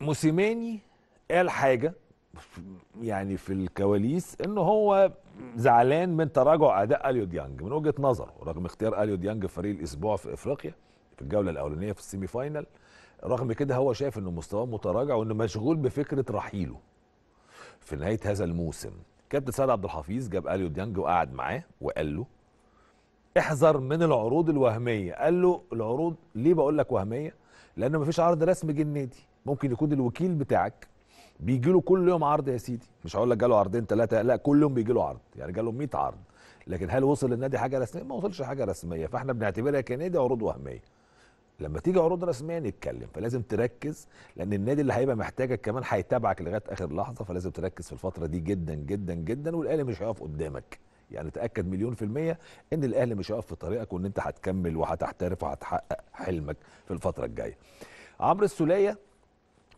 موسيماني قال حاجه يعني في الكواليس ان هو زعلان من تراجع اداء اليو ديانج من وجهه نظره رغم اختيار اليو ديانج فريق الاسبوع في افريقيا في الجوله الاولانيه في السيمي فاينل رغم كده هو شايف ان مستواه متراجع وانه مشغول بفكره رحيله في نهايه هذا الموسم كابتن سعد عبد الحفيظ جاب اليو ديانج وقعد معاه وقال له احذر من العروض الوهميه قال له العروض ليه بقول لك وهميه لان مفيش عرض رسمي جه النادي ممكن يكون الوكيل بتاعك بيجي له كل يوم عرض يا سيدي مش هقول لك جاله عرضين ثلاثه لا كل يوم بيجي له عرض يعني جاله 100 عرض لكن هل وصل للنادي حاجه رسميه ما وصلش حاجه رسميه فاحنا بنعتبرها كنادي عروض وهميه لما تيجي عروض رسميه نتكلم فلازم تركز لان النادي اللي هيبقى محتاجك كمان هيتابعك لغايه اخر لحظه فلازم تركز في الفتره دي جدا جدا جدا والاهلي مش هيقف قدامك يعني تاكد مليون في الميه ان الاهلي مش هيقف في طريقك وان انت هتكمل وهتحترف وهتحقق حلمك في الفتره الجايه عمرو السوليه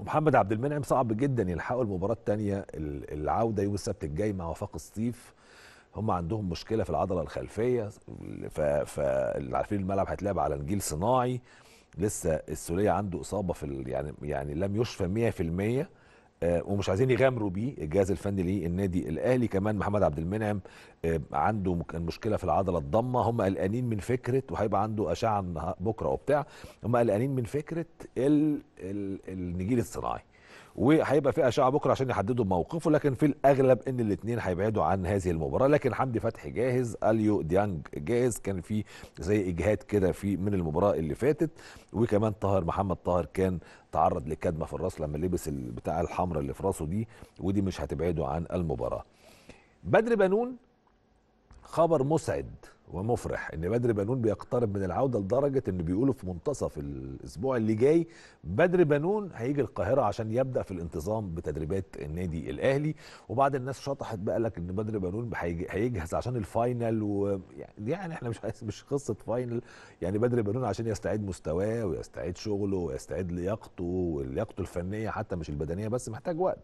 ومحمد عبد المنعم صعب جدا يلحقوا المباراه الثانيه العوده يوم السبت الجاي مع وفاق الصيف هم عندهم مشكله في العضله الخلفيه فعارفين الملعب هيتلعب على نجيل صناعي لسه السوليه عنده اصابه في يعني يعني لم يشفى 100% آه، ومش عايزين يغامروا بيه الجهاز الفني للنادي الاهلي كمان محمد عبد المنعم آه، عنده مشكله في العضله الضمه هم قلقانين من فكره وهيبقى عنده اشعه بكره وبتاع هم قلقانين من فكره النجيل الصناعي وهيبقى في اشعه بكره عشان يحددوا موقفه لكن في الاغلب ان الاثنين هيبعدوا عن هذه المباراه لكن حمدي فتحي جاهز اليو ديانج جاهز كان في زي اجهاد كده في من المباراه اللي فاتت وكمان طاهر محمد طاهر كان تعرض لكدمه في الراس لما لبس البتاع الحمراء اللي في راسه دي ودي مش هتبعده عن المباراه بدر بنون خبر مسعد ومفرح ان بدر بنون بيقترب من العوده لدرجه انه بيقولوا في منتصف الاسبوع اللي جاي بدر بنون هيجي القاهره عشان يبدا في الانتظام بتدريبات النادي الاهلي وبعد الناس شطحت بقى لك ان بدر بنون هيجهز عشان الفاينل ويعني يعني احنا مش مش قصه فاينل يعني بدر بنون عشان يستعيد مستواه ويستعيد شغله ويستعيد لياقته ولياقته الفنيه حتى مش البدنيه بس محتاج وقت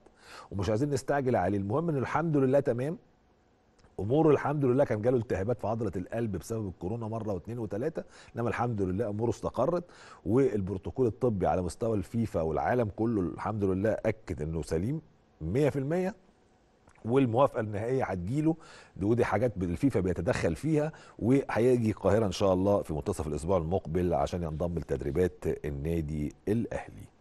ومش عايزين نستعجل عليه المهم ان الحمد لله تمام اموره الحمد لله كان جاله التهابات في عضله القلب بسبب الكورونا مره واثنين وثلاثه انما الحمد لله اموره استقرت والبروتوكول الطبي على مستوى الفيفا والعالم كله الحمد لله اكد انه سليم 100% والموافقه النهائيه هتجيله ودي حاجات الفيفا بيتدخل فيها وهيجي القاهره ان شاء الله في منتصف الاسبوع المقبل عشان ينضم لتدريبات النادي الاهلي